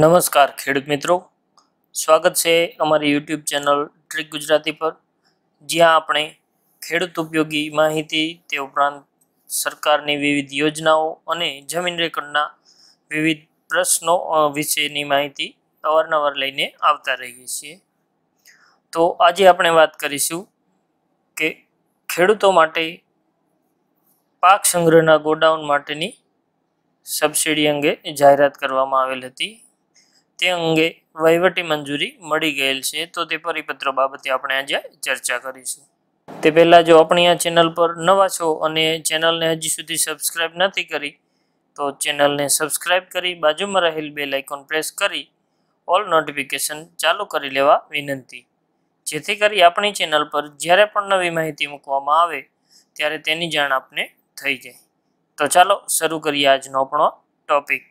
નમસ્કાર ખેડૂત મિત્રો સ્વાગત છે અમારી યુટ્યુબ ચેનલ ટ્રીક ગુજરાતી પર જ્યાં આપણે ખેડૂત ઉપયોગી માહિતી તે ઉપરાંત સરકારની વિવિધ યોજનાઓ અને જમીન રેકર્ડના વિવિધ પ્રશ્નો વિશેની માહિતી અવારનવાર લઈને આવતા રહીએ છીએ તો આજે આપણે વાત કરીશું કે ખેડૂતો માટે પાક સંગ્રહના ગોડાઉન માટેની સબસિડી અંગે જાહેરાત કરવામાં આવેલ હતી તે અંગે વહીવટી મંજૂરી મળી ગયેલ છે તો તે પરિપત્ર બાબતે આપણે આજે ચર્ચા કરીશું તે પહેલાં જો આપણી આ ચેનલ પર નવા છો અને ચેનલને હજી સુધી સબસ્ક્રાઈબ નથી કરી તો ચેનલને સબસ્ક્રાઈબ કરી બાજુમાં રહેલ બે આઇકોન પ્રેસ કરી ઓલ નોટિફિકેશન ચાલુ કરી લેવા વિનંતી જેથી કરી આપણી ચેનલ પર જ્યારે પણ નવી માહિતી મૂકવામાં આવે ત્યારે તેની જાણ આપને થઈ જાય તો ચાલો શરૂ કરીએ આજનો આપણો ટોપિક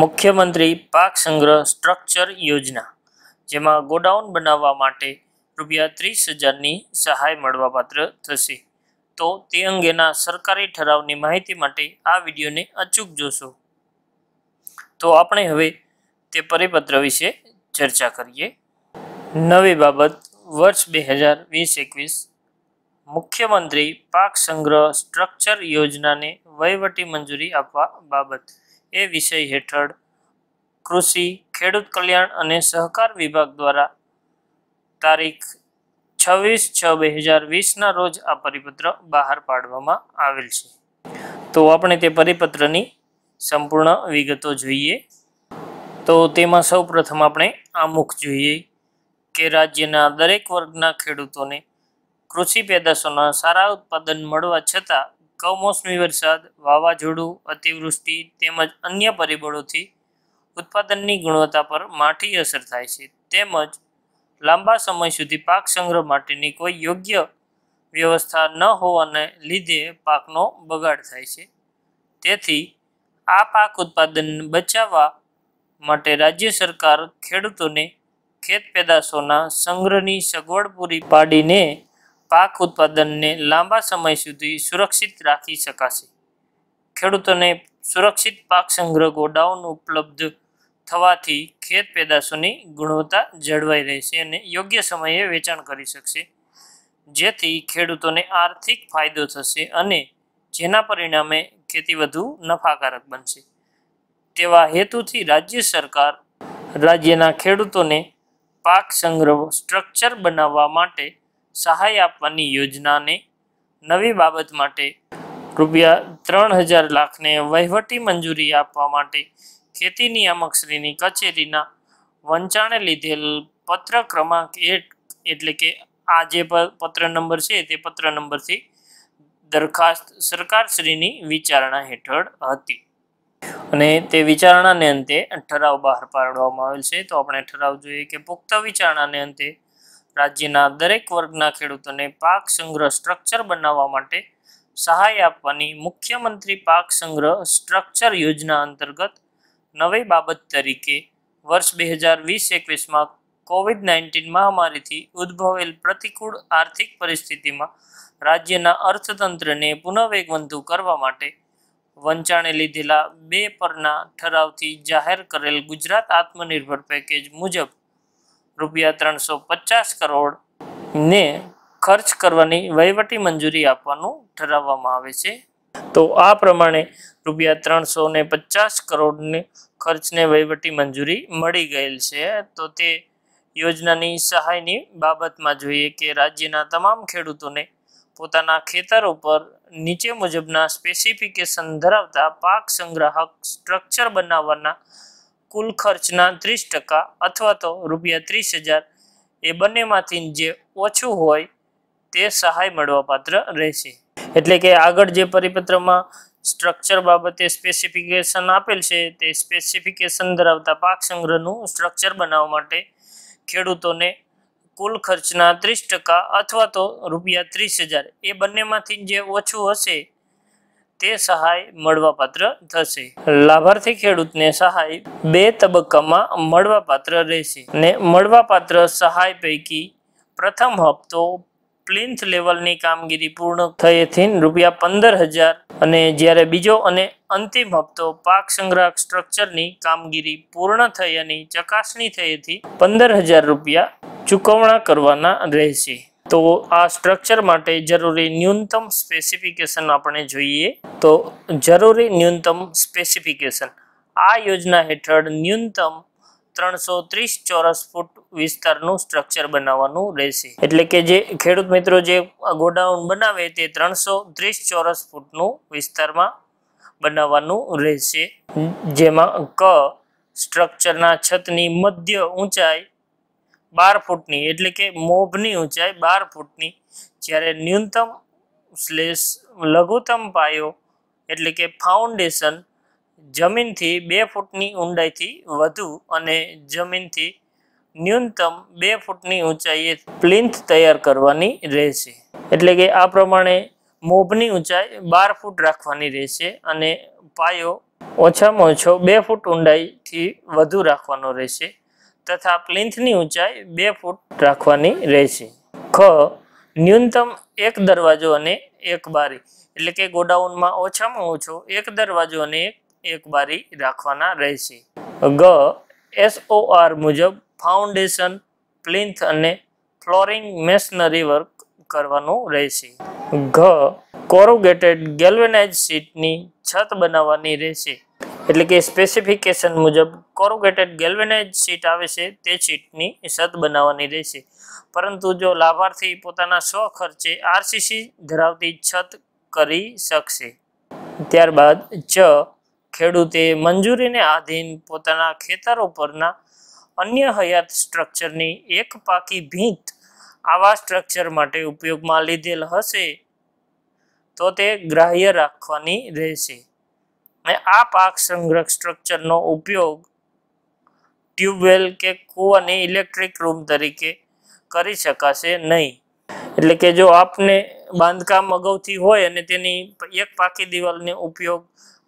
મુખ્યમંત્રી પાક સંગ્રહ સ્ટ્રક્ચર યોજના જેમાં ગોડાઉન બનાવવા માટે રૂપિયા ત્રીસ હજારની સહાય મળવાપાત્ર થશે તો તે અંગેના સરકારી ઠરાવની માહિતી માટે આ વિડીયોને અચૂક જોશો તો આપણે હવે તે પરિપત્ર વિશે ચર્ચા કરીએ નવી બાબત વર્ષ બે હજાર વીસ એકવીસ મુખ્યમંત્રી પાક સંગ્રહ સ્ટ્રક્ચર યોજનાને વહીવટી મંજૂરી આપવા બાબત એ વિષય હેઠળ કૃષિ ખેડૂત કલ્યાણ અને સહકાર વિભાગ દ્વારા તારીખ છવ્વીસ છ બે હજાર વીસના રોજ આ પરિપત્ર બહાર પાડવામાં આવેલ છે તો આપણે તે પરિપત્રની સંપૂર્ણ વિગતો જોઈએ તો તેમાં સૌપ્રથમ આપણે આમુખ જોઈએ કે રાજ્યના દરેક વર્ગના ખેડૂતોને કૃષિ પેદાશોના સારા ઉત્પાદન મળવા છતાં કમોસમી વરસાદ વાવાઝોડું અતિવૃષ્ટિ તેમજ અન્ય પરિબળોથી ઉત્પાદનની ગુણવત્તા પર માઠી અસર થાય છે તેમજ લાંબા સમય સુધી પાક સંગ્રહ માટેની કોઈ યોગ્ય વ્યવસ્થા ન હોવાને લીધે પાકનો બગાડ થાય છે તેથી આ પાક ઉત્પાદન બચાવવા માટે રાજ્ય સરકાર ખેડૂતોને ખેત પેદાશોના સંગ્રહની સગવડ પૂરી પાડીને પાક ઉત્પાદનને લાંબા સમય સુધી સુરક્ષિત રાખી શકાશે ખેડૂતોને સુરક્ષિત પાક સંગ્રહ ગોડાઉન ઉપલબ્ધ થવાથી ખેત પેદાશોની ગુણવત્તા જળવાઈ રહેશે અને યોગ્ય સમયે વેચાણ કરી શકશે જેથી ખેડૂતોને આર્થિક ફાયદો થશે અને જેના પરિણામે ખેતી વધુ નફાકારક બનશે તેવા હેતુથી રાજ્ય સરકાર રાજ્યના ખેડૂતોને પાક સંગ્રહ સ્ટ્રક્ચર બનાવવા માટે સહાય આપવાની યોજનાને નવી બાબત માટે રૂપિયા ત્રણ હજાર લાખને વહીવટી મંજૂરી આપવા માટે ખેતી નિયામકશ્રીની કચેરીના વંચાણે લીધેલ પત્ર ક્રમાંક એક એટલે કે આ જે પત્ર નંબર છે તે પત્ર નંબરથી દરખાસ્ત સરકારશ્રીની વિચારણા હેઠળ હતી અને તે વિચારણાને અંતે ઠરાવ બહાર પાડવામાં આવેલ છે તો આપણે ઠરાવ જોઈએ કે પુખ્ત વિચારણાને અંતે રાજ્યના દરેક વર્ગના ખેડૂતોને પાક સંગ્રહ સ્ટ્રક્ચર બનાવવા માટે સહાય આપવાની મુખ્યમંત્રી પાક સંગ્રહ સ્ટ્રક્ચર યોજના અંતર્ગત નવી બાબત તરીકે વર્ષ બે હજાર વીસ એકવીસમાં કોવિડ નાઇન્ટીન મહામારીથી ઉદ્ભવેલ પ્રતિકૂળ આર્થિક પરિસ્થિતિમાં રાજ્યના અર્થતંત્રને પુનઃવેગવંતુ કરવા માટે વંચાણે લીધેલા બે પરના ઠરાવથી જાહેર કરેલ ગુજરાત આત્મનિર્ભર પેકેજ મુજબ રૂપિયા ત્રણસો પચાસ કરોડ ને ખર્ચ કરવાની વહીવટી મંજૂરી આપવાનું ઠરાવવામાં આવે છે તો આ પ્રમાણે રૂપિયા ત્રણસો ને પચાસ કરોડને ખર્ચને વહીવટી મંજૂરી મળી ગયેલ છે તો તે યોજનાની સહાયની બાબતમાં જોઈએ કે રાજ્યના તમામ ખેડૂતોને પોતાના ખેતર ઉપર નીચે મુજબના સ્પેસિફિકેશન ધરાવતા પાક સંગ્રાહક સ્ટ્રક્ચર બનાવવાના કુલ ખર્ચના ત્રીસ ટકા અથવા તો રૂપિયા ત્રીસ હજાર એ બંનેમાંથી જે ઓછું હોય તે સહાય મળવાપાત્ર રહેશે એટલે કે આગળ જે પરિપત્રમાં સ્ટ્રક્ચર બાબતે સ્પેસિફિકેશન આપેલ છે તે સ્પેસિફિકેશન ધરાવતા પાક સંગ્રહનું સ્ટ્રક્ચર બનાવવા માટે ખેડૂતોને કુલ ખર્ચના ત્રીસ ટકા અથવા તો રૂપિયા ત્રીસ હજાર એ બંનેમાંથી જે ઓછું હશે તે સહાય મળવાપાત્ર થશે લાભાર્થી ખેડૂતને સહાય બે તબક્કામાં મળવાપાત્ર રહેશે ને મળવાપાત્ર સહાય પૈકી પ્રથમ હપ્તો પ્લિન્થ લેવલની કામગીરી પૂર્ણ થયેથી રૂપિયા પંદર હજાર અને જ્યારે બીજો અને અંતિમ હપ્તો પાક સંગ્રહ સ્ટ્રક્ચરની કામગીરી પૂર્ણ થયાની ચકાસણી થયેથી પંદર હજાર રૂપિયા ચૂકવણા કરવાના રહેશે તો આ સ્ટ્રક્ચર માટે જરૂરી ન્યૂનતમ સ્પેસિફિકેશન આપણે જોઈએ તો જરૂરી ન્યૂનતમ સ્પેસિફિકેશન આ યોજના હેઠળ ન્યૂનતમ ત્રણસો ત્રીસ ચોરસ ફૂટ વિસ્તારનું સ્ટ્રક્ચર બનાવવાનું રહેશે એટલે કે જે ખેડૂત મિત્રો જે ગોડાઉન બનાવે તે ત્રણસો ત્રીસ ચોરસ ફૂટનું વિસ્તારમાં બનાવવાનું રહેશે જેમાં ક સ્ટ્રક્ચરના છતની મધ્ય ઊંચાઈ બાર ફૂટની એટલે કે મોભની ઊંચાઈ બાર ફૂટની જ્યારે ન્યૂનતમ સ્લેશ લઘુત્તમ પાયો એટલે કે ફાઉન્ડેશન જમીનથી બે ફૂટની ઊંડાઈથી વધુ અને જમીનથી ન્યૂનતમ બે ફૂટની ઊંચાઈએ પ્લિન્થ તૈયાર કરવાની રહેશે એટલે કે આ પ્રમાણે મોભની ઊંચાઈ બાર ફૂટ રાખવાની રહેશે અને પાયો ઓછામાં ઓછો બે ફૂટ ઊંડાઈથી વધુ રાખવાનો રહેશે તથા પ્લિન્થની ઊંચાઈ બે ફૂટ રાખવાની રહેશે ખ ન્યૂનતમ એક દરવાજો અને એક બારી એટલે કે ગોડાઉનમાં ઓછામાં ઓછો એક દરવાજો અને એક બારી રાખવાના રહેશે ગ એસઓઆર મુજબ ફાઉન્ડેશન પ્લિન્થ અને ફ્લોરિંગ મેશનરી વર્ક કરવાનું રહેશે ઘ કોરોગેટેડ ગેલ્વેનાઇઝ સીટની છત બનાવવાની રહેશે એટલે કે સ્પેસિફિકેશન મુજબ કોરોગેટેડ ગેલ્વેનાઇઝ શીટ આવે છે તે શીટની છત બનાવવાની રહેશે પરંતુ જો લાભાર્થી પોતાના સ્વ ખર્ચે આરસીસી ધરાવતી છત કરી શકશે ત્યારબાદ ચ ખેડૂતે મંજૂરીને આધીન પોતાના ખેતરો પરના અન્ય હયાત સ્ટ્રક્ચરની એક પાકી ભીંત આવા સ્ટ્રક્ચર માટે ઉપયોગમાં લીધેલ હશે તો તે ગ્રાહ્ય રાખવાની રહેશે અને આ પાક સંગ્રહ સ્ટ્રક્ચરનો ઉપયોગ ટ્યુબવેલ કે કૂવાની ઇલેક્ટ્રિક રૂમ તરીકે કરી શકાશે નહીં એટલે કે જો આપને બાંધકામ અગાઉથી હોય અને તેની એક પાકી દિવાલનો ઉપયોગ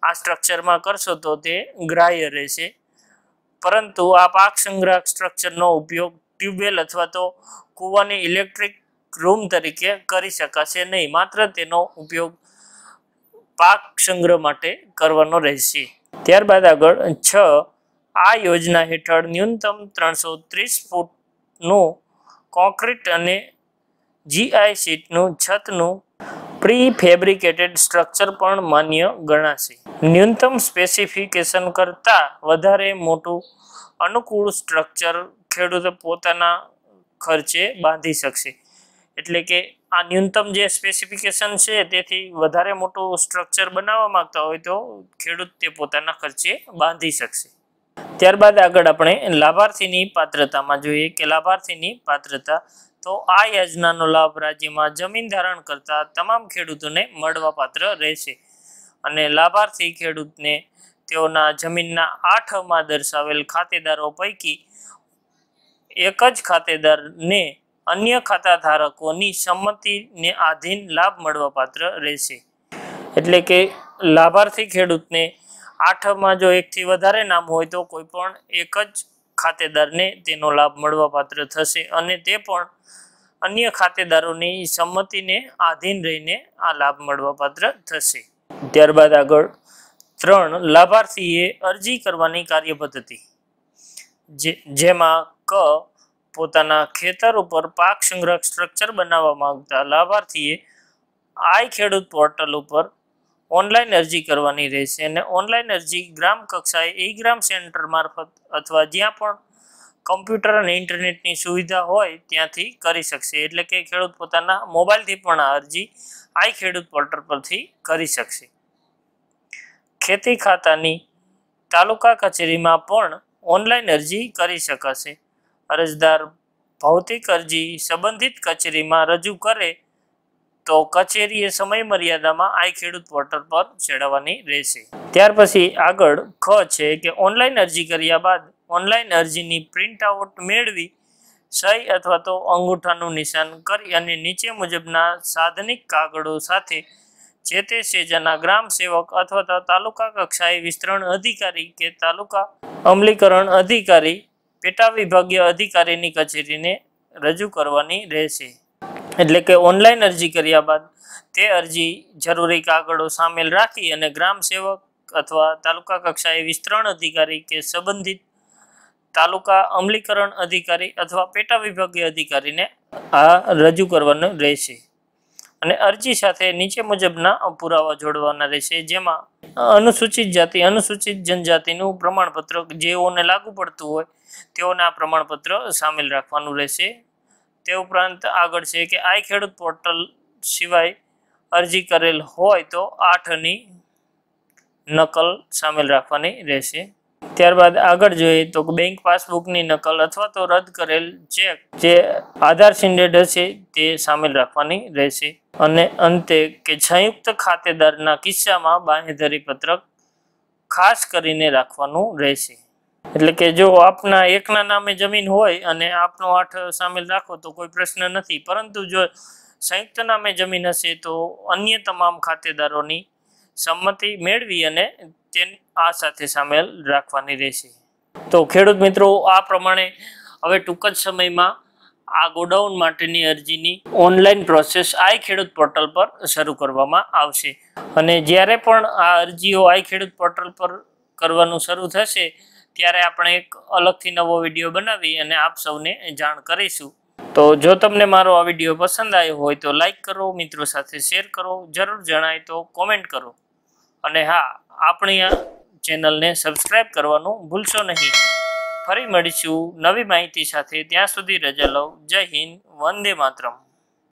આ સ્ટ્રક્ચરમાં કરશો તો તે ગ્રાહ્ય રહેશે પરંતુ આ પાક સંગ્રહ સ્ટ્રક્ચરનો ઉપયોગ ટ્યુબવેલ અથવા તો કૂવાની ઇલેક્ટ્રિક રૂમ તરીકે કરી શકાશે નહીં માત્ર તેનો ઉપયોગ પાક સંગ્રહ માટે કરવાનો રહેશે ત્યારબાદ આગળ છ આ યોજના હેઠળ ન્યૂનતમ ત્રણસો ત્રીસ ફૂટનું કોન્ક્રીટ અને જીઆઈ શીટનું છતનું પ્રી ફેબ્રિકેટેડ સ્ટ્રક્ચર પણ માન્ય ગણાશે ન્યૂનતમ સ્પેસિફિકેશન કરતાં વધારે મોટું અનુકૂળ સ્ટ્રક્ચર ખેડૂતો પોતાના ખર્ચે બાંધી શકશે એટલે કે આ ન્યૂનતમ જે સ્પેસિફિકેશન છે તેથી વધારે મોટું સ્ટ્રક્ચર બનાવવા માંગતા હોય તો ખેડૂત તે પોતાના ખર્ચે બાંધી શકશે ત્યારબાદ આગળ આપણે લાભાર્થીની પાત્રતામાં જોઈએ કે લાભાર્થીની પાત્રતા તો આ યોજનાનો લાભ રાજ્યમાં જમીન ધારણ કરતા તમામ ખેડૂતોને મળવા પાત્ર રહેશે અને લાભાર્થી ખેડૂતને તેઓના જમીનના આઠમાં દર્શાવેલ ખાતેદારો પૈકી એક જ ખાતેદારને અન્ય ખાતા ધારકોની સંમતિને આધીન લાભ મળવાપાત્ર રહેશે એટલે કે લાભાર્થી ખેડૂતને આઠમાં જો એકથી વધારે નામ હોય તો કોઈ પણ એક જ ખાતેદારને તેનો લાભ મળવાપાત્ર થશે અને તે પણ અન્ય ખાતેદારોની સંમતિને આધીન રહીને આ લાભ મળવાપાત્ર થશે ત્યારબાદ આગળ ત્રણ લાભાર્થીએ અરજી કરવાની કાર્ય પદ્ધતિ જેમાં ક પોતાના ખેતર ઉપર પાક સંગ્રહ સ્ટ્રક્ચર બનાવવા માંગતા લાભાર્થીએ આઈ ખેડૂત પોર્ટલ ઉપર ઓનલાઈન અરજી કરવાની રહેશે અને ઓનલાઈન અરજી ગ્રામ કક્ષાએ ઈ ગ્રામ સેન્ટર મારફત અથવા જ્યાં પણ કમ્પ્યુટર અને ઇન્ટરનેટની સુવિધા હોય ત્યાંથી કરી શકશે એટલે કે ખેડૂત પોતાના મોબાઈલથી પણ આ અરજી આઈ ખેડૂત પોર્ટલ પરથી કરી શકશે ખેતી ખાતાની તાલુકા કચેરીમાં પણ ઓનલાઈન અરજી કરી શકાશે અરજદાર ભૌતિક અરજી સંબંધિત કચેરીમાં રજૂ કરે તો કચેરીએ સમય મર્યાદામાં આ ખેડૂત પોર્ટલ પર ચડાવવાની રહેશે ત્યાર પછી આગળ ખ છે કે ઓનલાઈન અરજી કર્યા બાદ ઓનલાઈન અરજીની પ્રિન્ટ આઉટ મેળવી સહી અથવા તો અંગૂઠાનું નિશાન કરી અને નીચે મુજબના સાધનિક કાગળો સાથે જે તે સેજાના ગ્રામ સેવક અથવા તાલુકા કક્ષાએ વિસ્તરણ અધિકારી કે તાલુકા અમલીકરણ અધિકારી પેટા વિભાગીય અધિકારીની કચેરીને રજૂ કરવાની રહેશે એટલે કે ઓનલાઈન અરજી કર્યા બાદ તે અરજી જરૂરી કાગળો સામેલ રાખી અને ગ્રામ સેવક અથવા તાલુકા કક્ષાએ વિસ્તરણ અધિકારી કે સંબંધિત તાલુકા અમલીકરણ અધિકારી અથવા પેટા વિભાગીય અધિકારીને આ રજૂ કરવાનું રહેશે અને અરજી સાથે નીચે મુજબના પુરાવા જોડવાના રહેશે જેમાં અનુસૂચિત જાતિ અનુસૂચિત જનજાતિનું પ્રમાણપત્ર જેઓને લાગુ પડતું હોય તેઓને આ પ્રમાણપત્ર સામેલ રાખવાનું રહેશે તે ઉપરાંત આગળ છે કે આ ખેડૂત પોર્ટલ સિવાય અરજી કરેલ હોય તો આઠની નકલ સામેલ રાખવાની રહેશે ત્યારબાદ આગળ જોઈએ તો બેંક પાસબુકની નકલ અથવા તો રદ કરેલ ચેક જે આધાર સિન્ડેડ હશે તે સામેલ રાખવાની રહેશે અને અંતે કે સંયુક્ત ખાતેદારના કિસ્સામાં બાંહેધરી પત્રક ખાસ કરીને રાખવાનું રહેશે એટલે કે જો આપના એકના નામે જમીન હોય અને આપનો આઠ સામેલ રાખો તો કોઈ પ્રશ્ન નથી પરંતુ જો સંયુક્ત નામે જમીન હશે તો અન્ય તમામ ખાતેદારોની સંમતિ મેળવી અને તેને આ સાથે સામેલ રાખવાની રહેશે તો ખેડૂત મિત્રો આ પ્રમાણે હવે ટૂંક જ સમયમાં આ ગોડાઉન માટેની અરજીની ઓનલાઈન પ્રોસેસ આઈ ખેડૂત પોર્ટલ પર શરૂ કરવામાં આવશે અને જ્યારે પણ આ અરજીઓ આઈ ખેડૂત પોર્ટલ પર કરવાનું શરૂ થશે ત્યારે આપણે એક અલગથી નવો વિડીયો બનાવી અને આપ સૌને જાણ કરીશું તો જો તમને મારો આ વિડીયો પસંદ આવ્યો હોય તો લાઈક કરો મિત્રો સાથે શેર કરો જરૂર જણાય તો કોમેન્ટ કરો અને હા આપણી ચેનલને સબસ્ક્રાઈબ કરવાનું ભૂલશો નહીં ફરી મળીશું નવી માહિતી સાથે ત્યાં સુધી રજા લઉં જય હિન્દ વંદે માતરમ